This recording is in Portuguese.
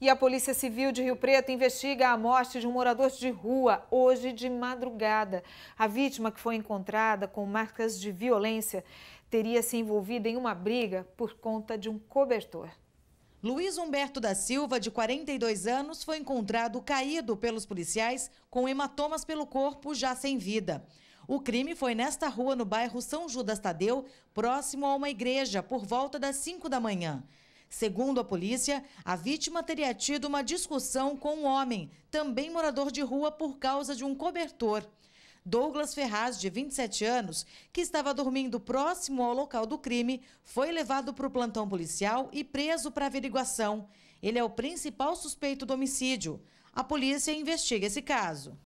E a Polícia Civil de Rio Preto investiga a morte de um morador de rua hoje de madrugada. A vítima, que foi encontrada com marcas de violência, teria se envolvido em uma briga por conta de um cobertor. Luiz Humberto da Silva, de 42 anos, foi encontrado caído pelos policiais com hematomas pelo corpo, já sem vida. O crime foi nesta rua, no bairro São Judas Tadeu, próximo a uma igreja, por volta das 5 da manhã. Segundo a polícia, a vítima teria tido uma discussão com um homem, também morador de rua, por causa de um cobertor. Douglas Ferraz, de 27 anos, que estava dormindo próximo ao local do crime, foi levado para o plantão policial e preso para averiguação. Ele é o principal suspeito do homicídio. A polícia investiga esse caso.